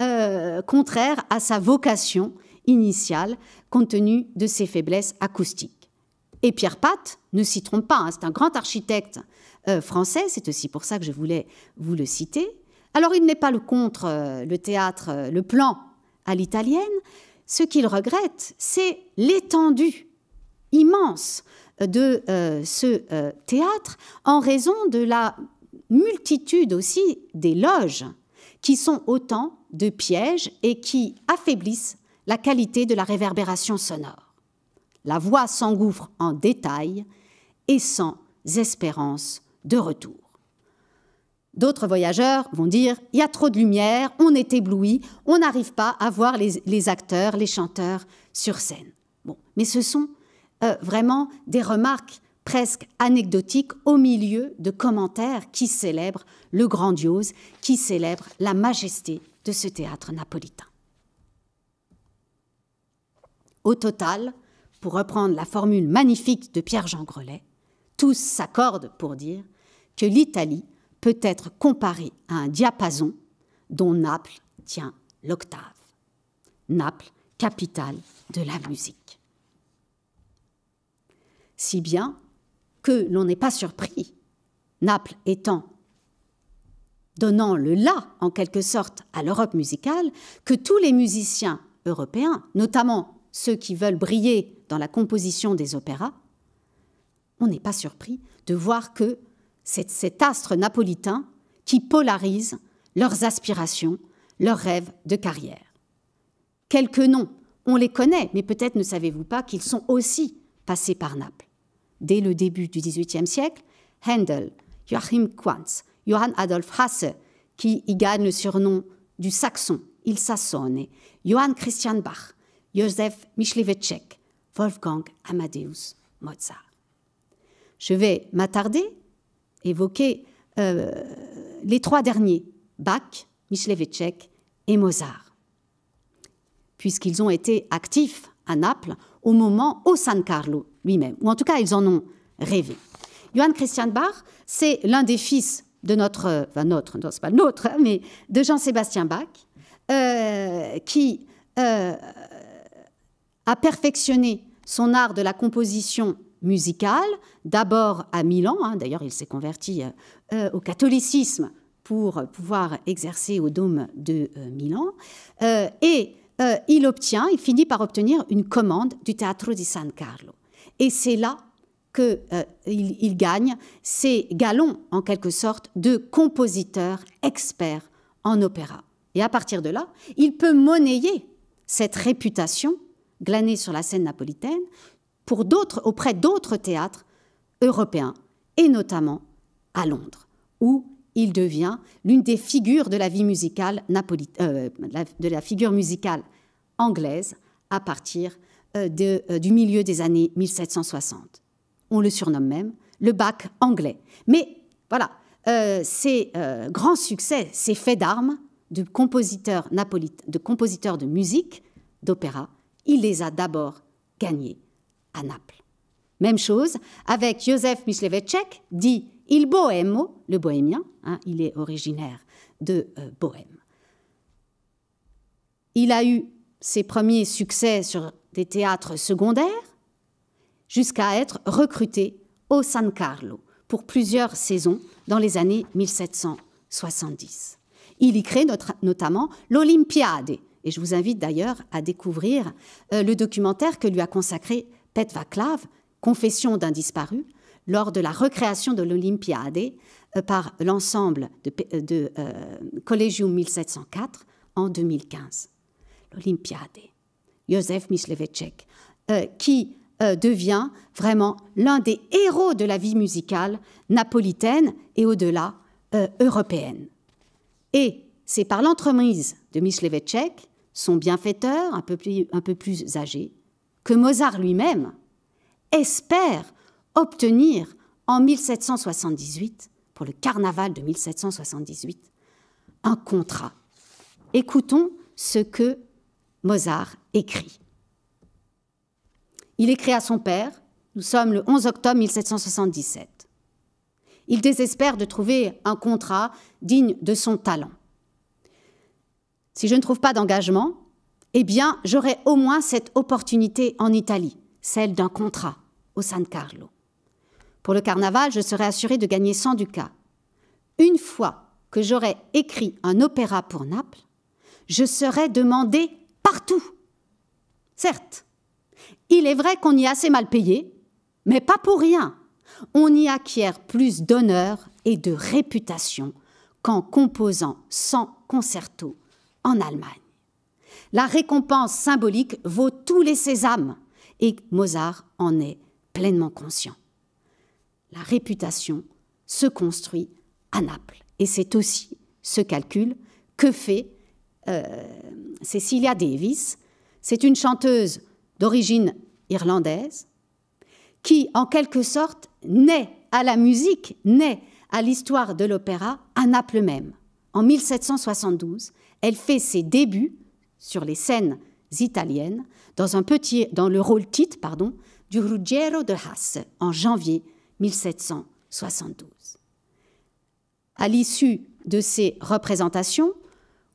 euh, contraire à sa vocation initiale compte tenu de ses faiblesses acoustiques. Et Pierre Patte ne s'y trompe pas, hein, c'est un grand architecte euh, français, c'est aussi pour ça que je voulais vous le citer. Alors il n'est pas le contre, euh, le théâtre, euh, le plan à l'italienne. Ce qu'il regrette, c'est l'étendue immense de ce théâtre en raison de la multitude aussi des loges qui sont autant de pièges et qui affaiblissent la qualité de la réverbération sonore. La voix s'engouffre en détail et sans espérance de retour. D'autres voyageurs vont dire il y a trop de lumière, on est ébloui, on n'arrive pas à voir les, acteurs, les chanteurs sur scène. Bon, mais ce sont euh, vraiment des remarques presque anecdotiques au milieu de commentaires qui célèbrent le grandiose, qui célèbrent la majesté de ce théâtre napolitain. Au total, pour reprendre la formule magnifique de Pierre-Jean Grelet, tous s'accordent pour dire que l'Italie peut être comparée à un diapason dont Naples tient l'octave. Naples, capitale de la musique. Si bien que l'on n'est pas surpris, Naples étant donnant le La en quelque sorte, à l'Europe musicale, que tous les musiciens européens, notamment ceux qui veulent briller dans la composition des opéras, on n'est pas surpris de voir que c'est cet astre napolitain qui polarise leurs aspirations, leurs rêves de carrière. Quelques noms, on les connaît, mais peut-être ne savez-vous pas qu'ils sont aussi passés par Naples. Dès le début du XVIIIe siècle, Handel, Joachim Quantz, Johann Adolf Hasse, qui y gagne le surnom du Saxon, il Sassone, Johann Christian Bach, Joseph Michlewiczek, Wolfgang Amadeus Mozart. Je vais m'attarder, évoquer euh, les trois derniers, Bach, Michlewiczek et Mozart, puisqu'ils ont été actifs à Naples au moment au San Carlo lui-même, ou en tout cas ils en ont rêvé. Johann Christian Bach, c'est l'un des fils de notre, enfin notre, non, c'est pas notre, hein, mais de Jean-Sébastien Bach, euh, qui euh, a perfectionné son art de la composition musicale, d'abord à Milan, hein, d'ailleurs il s'est converti euh, euh, au catholicisme pour pouvoir exercer au dôme de euh, Milan, et il obtient, il finit par obtenir une commande du Teatro di San Carlo. Et c'est là qu'il il gagne ses galons, en quelque sorte, de compositeur expert en opéra. Et à partir de là, il peut monnayer cette réputation glané sur la scène napolitaine pour auprès d'autres théâtres européens, et notamment à Londres, où il devient l'une des figures de la vie musicale euh, de la figure musicale anglaise à partir euh, euh, du milieu des années 1760. On le surnomme même le bac anglais. Mais voilà, c'est grands succès, ces faits d'armes de compositeurs de, compositeur de musique, d'opéra, il les a d'abord gagnés à Naples. Même chose avec Josef Michlevetchek, dit il Bohemo, le bohémien, hein, il est originaire de euh, Bohême. Bohème. Il a eu ses premiers succès sur des théâtres secondaires jusqu'à être recruté au San Carlo pour plusieurs saisons dans les années 1770. Il y crée notamment l'Olympiade, et je vous invite d'ailleurs à découvrir euh, le documentaire que lui a consacré Pet Vaclav, Confession d'un disparu, lors de la recréation de l'Olympiade euh, par l'ensemble de, euh, Collegium 1704 en 2015. L'Olympiade, Joseph Mislevecek, qui devient vraiment l'un des héros de la vie musicale napolitaine et au-delà européenne. Et c'est par l'entremise de Mislewiczek son bienfaiteur, un peu plus, âgé, que Mozart lui-même espère obtenir en 1778, pour le carnaval de 1778, un contrat. Écoutons ce que Mozart écrit. Il écrit à son père, nous sommes le 11 octobre 1777. Il désespère de trouver un contrat digne de son talent si je ne trouve pas d'engagement, eh bien, j'aurai au moins cette opportunité en Italie, celle d'un contrat au San Carlo. Pour le carnaval, je serai assurée de gagner 100 ducats. Une fois que j'aurai écrit un opéra pour Naples, je serai demandée partout. Certes, il est vrai qu'on y est assez mal payé, mais pas pour rien. On y acquiert plus d'honneur et de réputation qu'en composant 100 concertos en Allemagne. La récompense symbolique vaut tous les sésames et Mozart en est pleinement conscient. La réputation se construit à Naples et c'est aussi ce calcul que fait euh, Cecilia Davis. C'est une chanteuse d'origine irlandaise qui, en quelque sorte, naît à la musique, naît à l'histoire de l'opéra à Naples même, en 1772, elle fait ses débuts sur les scènes italiennes dans, le rôle titre du Ruggiero de Haas en janvier 1772. À l'issue de ces représentations,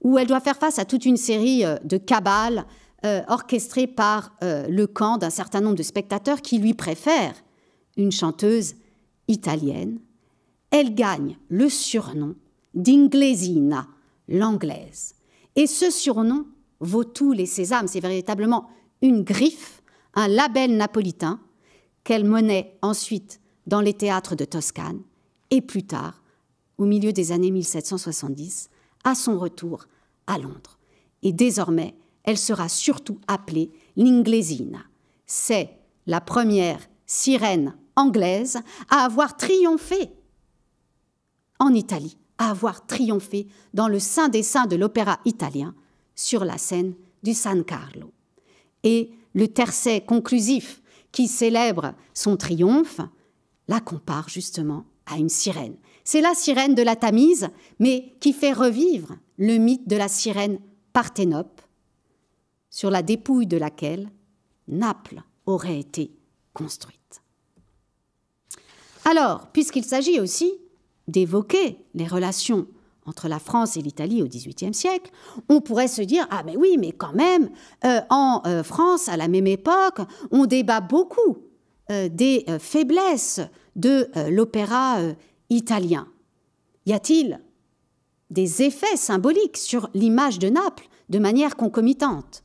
où elle doit faire face à toute une série euh, de cabales euh, orchestrées par euh, le camp d'un certain nombre de spectateurs qui lui préfèrent une chanteuse italienne, elle gagne le surnom d'Inglesina, l'anglaise, et ce surnom vaut tous les sésames. C'est véritablement une griffe, un label napolitain qu'elle menait ensuite dans les théâtres de Toscane et plus tard, au milieu des années 1770, à son retour à Londres. Et désormais, elle sera surtout appelée l'Inglesina. C'est la première sirène anglaise à avoir triomphé en Italie à avoir triomphé dans le Saint dessin de l'opéra italien sur la scène du San Carlo. Et le tercet conclusif qui célèbre son triomphe la compare justement à une sirène. C'est la sirène de la Tamise, mais qui fait revivre le mythe de la sirène Parthénope, sur la dépouille de laquelle Naples aurait été construite. Alors, puisqu'il s'agit aussi d'évoquer les relations entre la France et l'Italie au XVIIIe siècle, on pourrait se dire ah mais oui mais quand même euh, en euh, France à la même époque on débat beaucoup euh, des faiblesses de l'opéra italien. Y a-t-il des effets symboliques sur l'image de Naples de manière concomitante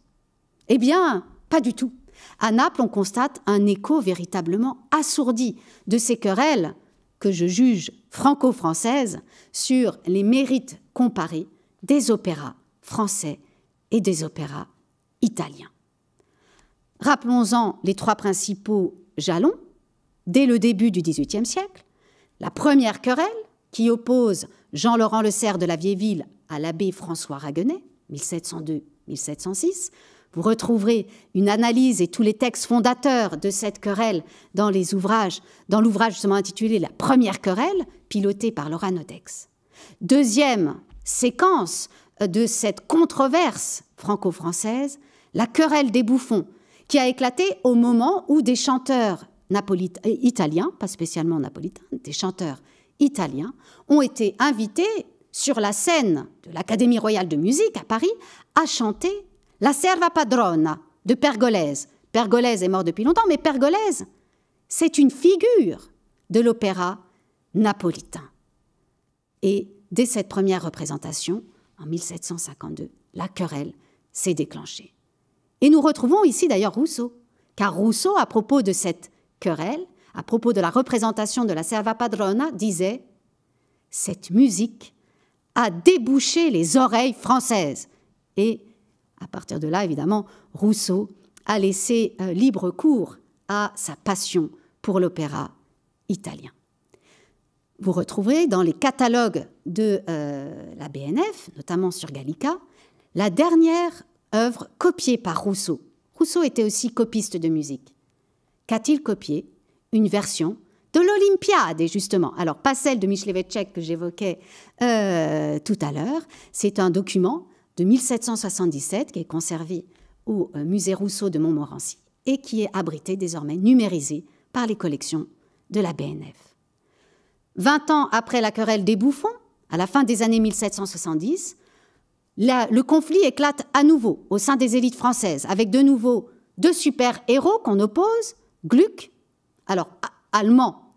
Eh bien pas du tout. À Naples on constate un écho véritablement assourdi de ces querelles que je juge franco-française sur les mérites comparés des opéras français et des opéras italiens. Rappelons-en les trois principaux jalons dès le début du XVIIIe siècle. La première querelle qui oppose Jean-Laurent Le Serre de la Vieilleville à l'abbé François Raguenet, 1702-1706, vous retrouverez une analyse et tous les textes fondateurs de cette querelle dans les ouvrages, dans l'ouvrage justement intitulé La première querelle, pilotée par Laura Nodex. Deuxième séquence de cette controverse franco-française, la querelle des bouffons, qui a éclaté au moment où des chanteurs euh, italiens, pas spécialement napolitains, des chanteurs italiens, ont été invités sur la scène de l'Académie royale de musique à Paris à chanter la serva padrona de Pergolèse. Pergolèse est mort depuis longtemps, mais Pergolèse, c'est une figure de l'opéra napolitain. Et dès cette première représentation, en 1752, la querelle s'est déclenchée. Et nous retrouvons ici d'ailleurs Rousseau, car Rousseau, à propos de cette querelle, à propos de la représentation de la serva padrona, disait Cette musique a débouché les oreilles françaises. Et à partir de là, évidemment, Rousseau a laissé euh, libre cours à sa passion pour l'opéra italien. Vous retrouverez dans les catalogues de euh, la BNF, notamment sur Gallica, la dernière œuvre copiée par Rousseau. Rousseau était aussi copiste de musique. Qu'a-t-il copié Une version de l'Olympiade, justement. Alors, pas celle de Vecchek que j'évoquais euh, tout à l'heure. C'est un document de 1777 qui est conservé au euh, musée Rousseau de Montmorency et qui est abrité désormais, numérisé par les collections de la BNF. Vingt ans après la querelle des bouffons, à la fin des années 1770, le conflit éclate à nouveau au sein des élites françaises, avec de nouveau deux super-héros qu'on oppose, Gluck, alors allemand,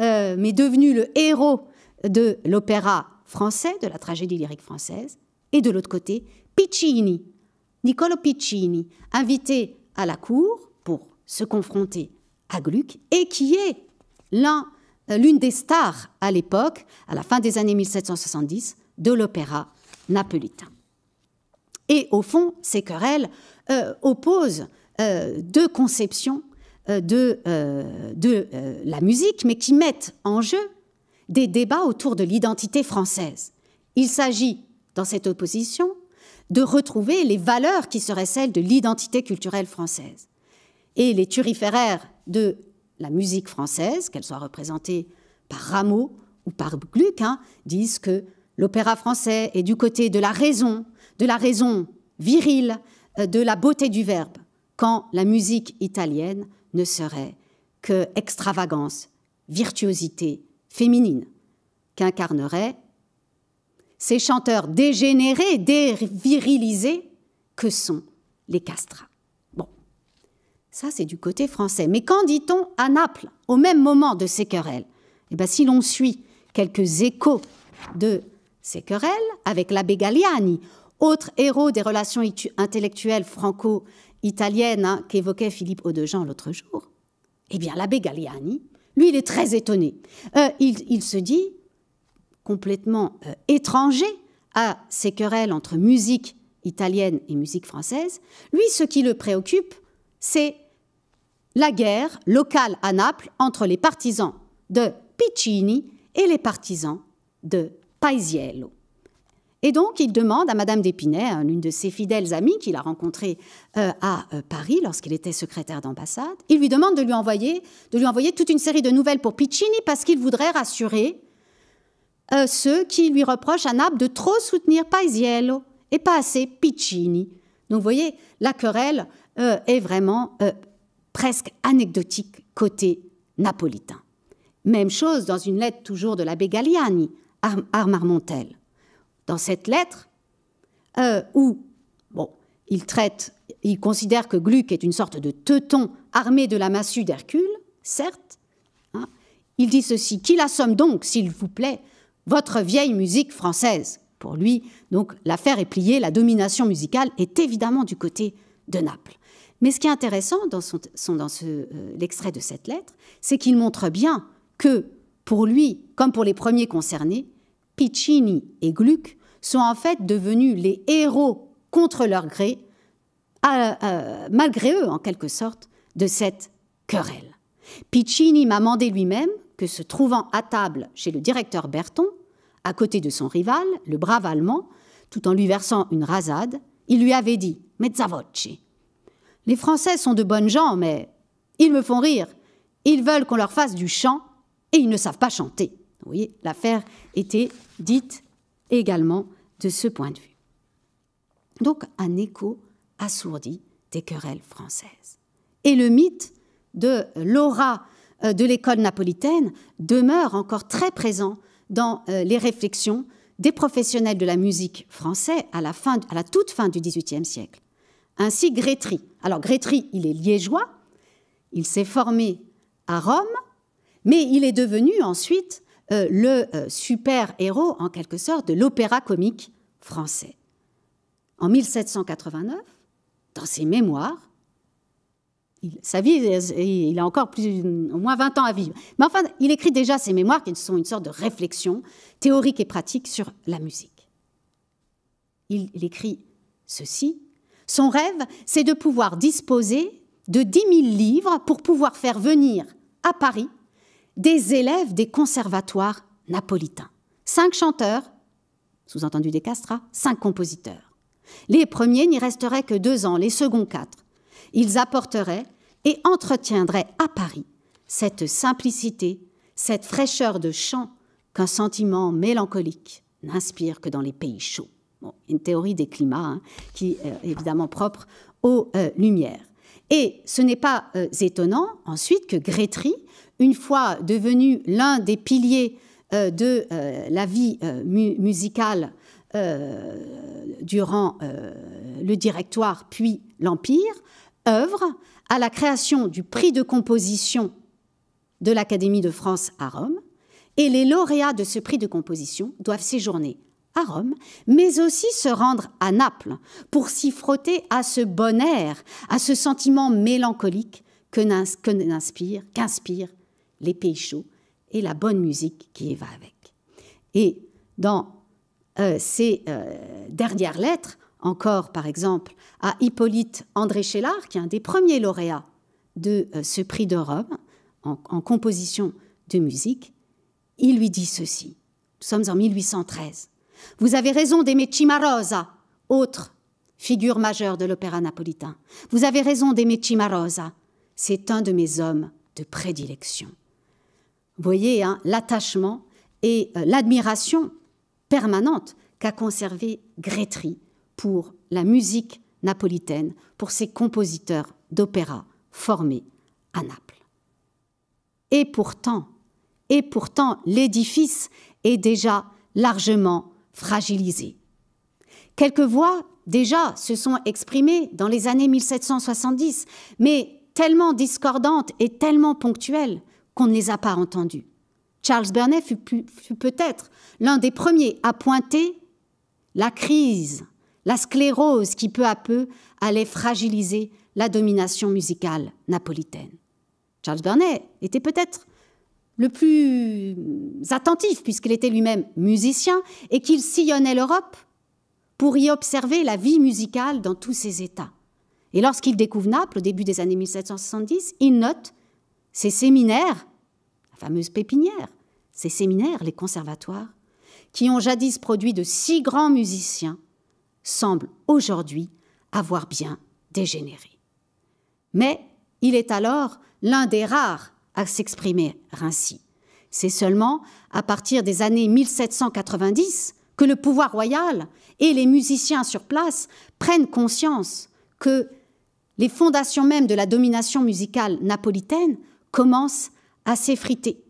euh, mais devenu le héros de l'opéra français, de la tragédie lyrique française, et de l'autre côté, Piccini, Niccolo Piccini, invité à la cour pour se confronter à Gluck et qui est l'un euh, l'une des stars à l'époque, à la fin des années 1770, de l'opéra napolitain. Et au fond, ces querelles euh, opposent euh, deux conceptions de, de la musique, mais qui mettent en jeu des débats autour de l'identité française. Il s'agit dans cette opposition, de retrouver les valeurs qui seraient celles de l'identité culturelle française. Et les turiféraires de la musique française, qu'elle soit représentée par Rameau ou par Gluck, hein, disent que l'opéra français est du côté de la raison, de la raison virile, euh, de la beauté du verbe, quand la musique italienne ne serait que extravagance, virtuosité féminine, qu'incarnerait ces chanteurs dégénérés, dévirilisés que sont les castrats. Bon, ça c'est du côté français. Mais qu'en dit-on à Naples, au même moment de ces querelles Eh bien, si l'on suit quelques échos de ces querelles avec l'abbé Galliani, autre héros des relations intellectuelles franco-italiennes hein, qu'évoquait Philippe Audejean l'autre jour, eh bien, l'abbé Galliani, lui, il est très étonné. Euh, il se dit, complètement euh, étranger à ces querelles entre musique italienne et musique française, lui, ce qui le préoccupe, c'est la guerre locale à Naples entre les partisans de Piccini et les partisans de Paisiello. Et donc, il demande à Madame d'Épinay, l'une de ses fidèles amies qu'il a rencontrée euh, à euh, Paris lorsqu'il était secrétaire d'ambassade, il lui demande de lui envoyer, de lui envoyer toute une série de nouvelles pour Piccini parce qu'il voudrait rassurer euh, ceux qui lui reprochent à Naples de trop soutenir Paisiello et pas assez Piccini. Donc vous voyez, la querelle euh, est vraiment euh, presque anecdotique côté napolitain. Même chose dans une lettre toujours de l'abbé Galliani à, Dans cette lettre, où bon, il traite, il considère que Gluck est une sorte de teuton armé de la massue d'Hercule, certes. Hein. il dit ceci Qui assomme donc, s'il vous plaît, votre vieille musique française. Pour lui, donc, l'affaire est pliée, la domination musicale est évidemment du côté de Naples. Mais ce qui est intéressant dans, euh, l'extrait de cette lettre, c'est qu'il montre bien que, pour lui, comme pour les premiers concernés, Piccini et Gluck sont en fait devenus les héros contre leur gré, euh, euh, malgré eux en quelque sorte, de cette querelle. Piccini m'a mandé lui-même que se trouvant à table chez le directeur Berton, à côté de son rival, le brave Allemand, tout en lui versant une rasade, il lui avait dit Mezzavoce. Les Français sont de bonnes gens, mais ils me font rire. Ils veulent qu'on leur fasse du chant et ils ne savent pas chanter. Vous voyez, l'affaire était dite également de ce point de vue. Donc un écho assourdi des querelles françaises. Et le mythe de l'aura euh, de l'école napolitaine demeure encore très présent dans euh, les réflexions des professionnels de la musique français à la, fin, à la toute fin du XVIIIe siècle. Ainsi Grétry. Alors Grétry, il est liégeois, il s'est formé à Rome, mais il est devenu ensuite euh, le super-héros, en quelque sorte, de l'opéra comique français. En 1789, dans ses mémoires, il, sa vie, il a encore plus, au moins 20 ans à vivre. Mais enfin, il écrit déjà ses mémoires qui sont une sorte de réflexion théorique et pratique sur la musique. Il, écrit ceci. Son rêve, c'est de pouvoir disposer de 10 000 livres pour pouvoir faire venir à Paris des élèves des conservatoires napolitains. Cinq chanteurs, sous-entendu des castras, hein, cinq compositeurs. Les premiers n'y resteraient que deux ans, les seconds quatre ils apporteraient et entretiendraient à Paris cette simplicité, cette fraîcheur de chant qu'un sentiment mélancolique n'inspire que dans les pays chauds. une théorie des climats hein, qui euh, est évidemment propre aux euh, Lumières. Et ce n'est pas euh, étonnant ensuite que Grétry, une fois devenu l'un des piliers de la vie musicale durant le Directoire puis l'Empire, œuvre à la création du prix de composition de l'Académie de France à Rome, et les lauréats de ce prix de composition doivent séjourner à Rome, mais aussi se rendre à Naples pour s'y frotter à ce bon air, à ce sentiment mélancolique que n'inspire, qu'inspire les pays chauds et la bonne musique qui y va avec. Et dans euh, ces euh, dernières lettres, encore, par exemple, à Hippolyte André Schellard, qui est un des premiers lauréats de euh, ce prix de en, composition de musique, il lui dit ceci. Nous sommes en 1813. Vous avez raison d'aimer Cimarosa, autre figure majeure de l'opéra napolitain. Vous avez raison d'aimer Cimarosa. C'est un de mes hommes de prédilection. voyez hein, l'attachement et euh, l'admiration permanente qu'a conservé Grétry pour la musique napolitaine, pour ses compositeurs d'opéra formés à Naples. Et pourtant, et pourtant, l'édifice est déjà largement fragilisé. Quelques voix déjà se sont exprimées dans les années 1770, mais tellement discordantes et tellement ponctuelles qu'on ne les a pas entendues. Charles Burnet fut peut-être l'un des premiers à pointer la crise la sclérose qui peu à peu allait fragiliser la domination musicale napolitaine. Charles Burnet était peut-être le plus attentif, puisqu'il était lui-même musicien, et qu'il sillonnait l'Europe pour y observer la vie musicale dans tous ses états. Et lorsqu'il découvre Naples au début des années 1770, il note ces séminaires, la fameuse pépinière, ces séminaires, les conservatoires, qui ont jadis produit de si grands musiciens semble aujourd'hui avoir bien dégénéré. Mais il est alors l'un des rares à s'exprimer ainsi. C'est seulement à partir des années 1790 que le pouvoir royal et les musiciens sur place prennent conscience que les fondations même de la domination musicale napolitaine commencent à s'effriter.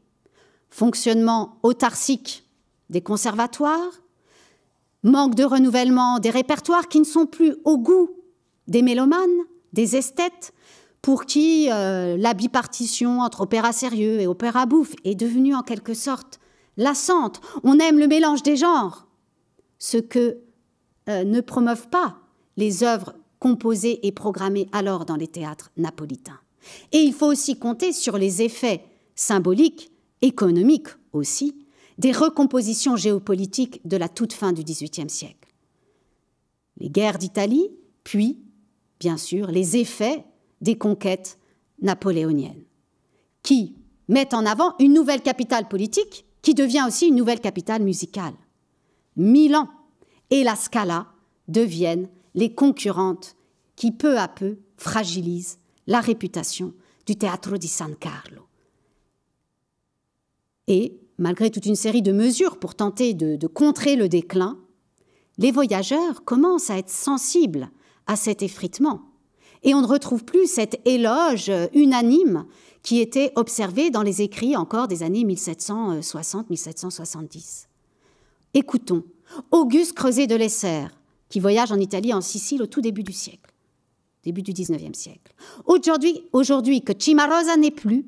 Fonctionnement autarcique des conservatoires, manque de renouvellement, des répertoires qui ne sont plus au goût des mélomanes, des esthètes, pour qui euh, la bipartition entre opéra sérieux et opéra bouffe est devenue en quelque sorte lassante. On aime le mélange des genres, ce que euh, ne promeuvent pas les œuvres composées et programmées alors dans les théâtres napolitains. Et il faut aussi compter sur les effets symboliques, économiques aussi, des recompositions géopolitiques de la toute fin du XVIIIe siècle. Les guerres d'Italie, puis, bien sûr, les effets des conquêtes napoléoniennes, qui mettent en avant une nouvelle capitale politique qui devient aussi une nouvelle capitale musicale. Milan et la Scala deviennent les concurrentes qui peu à peu fragilisent la réputation du Teatro di San Carlo. Et malgré toute une série de mesures pour tenter de, contrer le déclin, les voyageurs commencent à être sensibles à cet effritement. Et on ne retrouve plus cet éloge unanime qui était observé dans les écrits encore des années 1760-1770. Écoutons Auguste Creuset de Lesser, qui voyage en Italie en Sicile au tout début du siècle, début du 19e siècle. Aujourd'hui, aujourd'hui que Cimarosa n'est plus,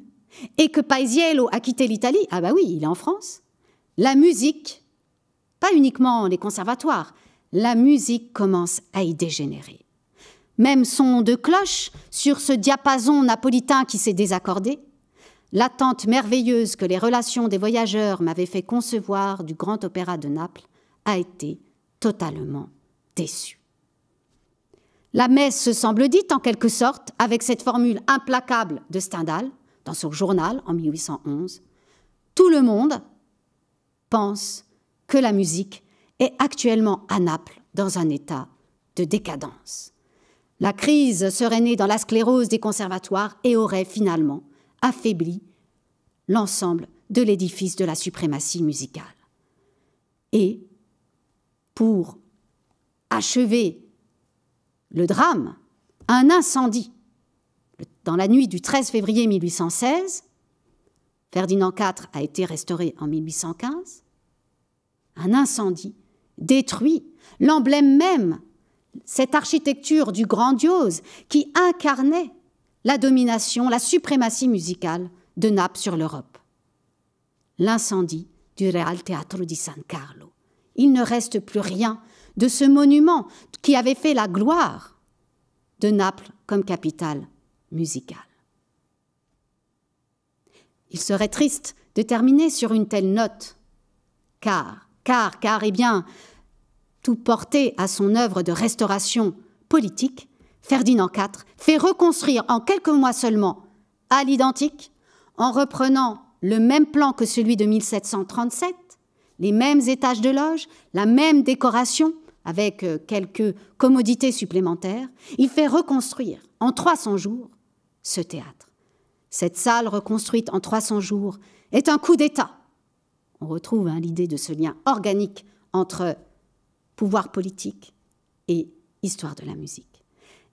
et que Paisiello a quitté l'Italie, ah bah oui, il est en France. La musique, pas uniquement les conservatoires, la musique commence à y dégénérer. Même son de cloche sur ce diapason napolitain qui s'est désaccordé, l'attente merveilleuse que les relations des voyageurs m'avaient fait concevoir du grand opéra de Naples a été totalement déçue. La messe se semble dite en quelque sorte avec cette formule implacable de Stendhal dans son journal en 1811, Tout le monde pense que la musique est actuellement à Naples dans un état de décadence. La crise serait née dans la sclérose des conservatoires et aurait finalement affaibli l'ensemble de l'édifice de la suprématie musicale. Et pour achever le drame, un incendie dans la nuit du 13 février 1816, Ferdinand IV a été restauré en 1815, un incendie détruit l'emblème même, cette architecture du grandiose qui incarnait la domination, la suprématie musicale de Naples sur l'Europe. L'incendie du Real Teatro di San Carlo. Il ne reste plus rien de ce monument qui avait fait la gloire de Naples comme capitale musicale. Il serait triste de terminer sur une telle note, car, car, car, eh bien, tout porté à son œuvre de restauration politique, Ferdinand IV fait reconstruire en quelques mois seulement, à l'identique, en reprenant le même plan que celui de 1737, les mêmes étages de loge, la même décoration, avec euh, quelques commodités supplémentaires, il fait reconstruire en 300 jours ce théâtre. Cette salle reconstruite en 300 jours est un coup d'État. On retrouve hein, l'idée de ce lien organique entre pouvoir politique et histoire de la musique.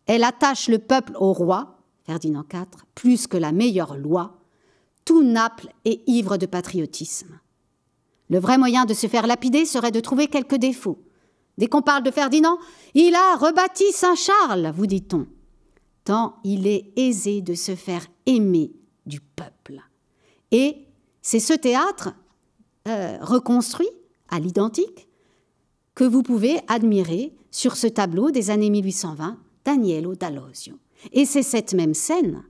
Elle attache le peuple au roi, Ferdinand IV, plus que la meilleure loi. Tout Naples est ivre de patriotisme. Le vrai moyen de se faire lapider serait de trouver quelques défauts. Dès qu'on parle de Ferdinand, il a rebâti Saint-Charles, vous dit-on il est aisé de se faire aimer du peuple. Et c'est ce théâtre euh, reconstruit à l'identique que vous pouvez admirer sur ce tableau des années 1820 Daniel d'Alozio Et c'est cette même scène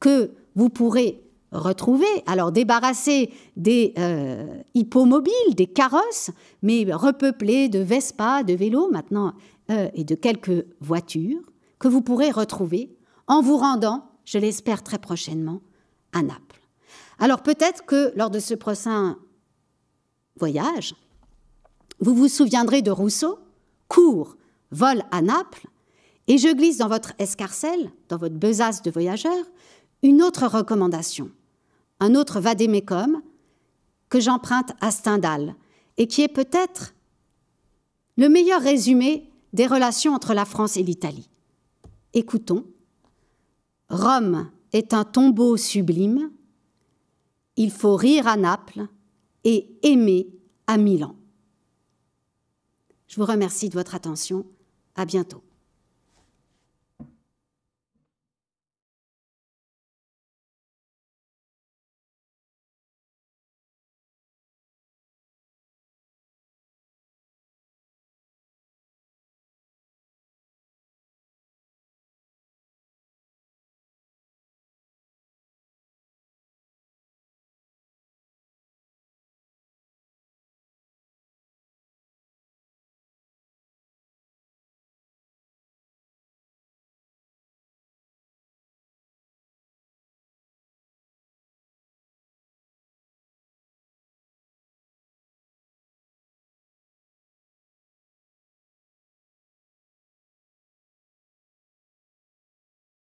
que vous pourrez retrouver, alors débarrassée des hippomobiles, euh, des carrosses, mais repeuplée de Vespa, de vélos maintenant, euh, et de quelques voitures, que vous pourrez retrouver en vous rendant, je l'espère très prochainement, à Naples. Alors peut-être que lors de ce prochain voyage, vous vous souviendrez de Rousseau, cours, vol à Naples, et je glisse dans votre escarcelle, dans votre besace de voyageur, une autre recommandation, un autre vadémécum que j'emprunte à Stendhal et qui est peut-être le meilleur résumé des relations entre la France et l'Italie. Écoutons. Rome est un tombeau sublime. Il faut rire à Naples et aimer à Milan. Je vous remercie de votre attention. À bientôt.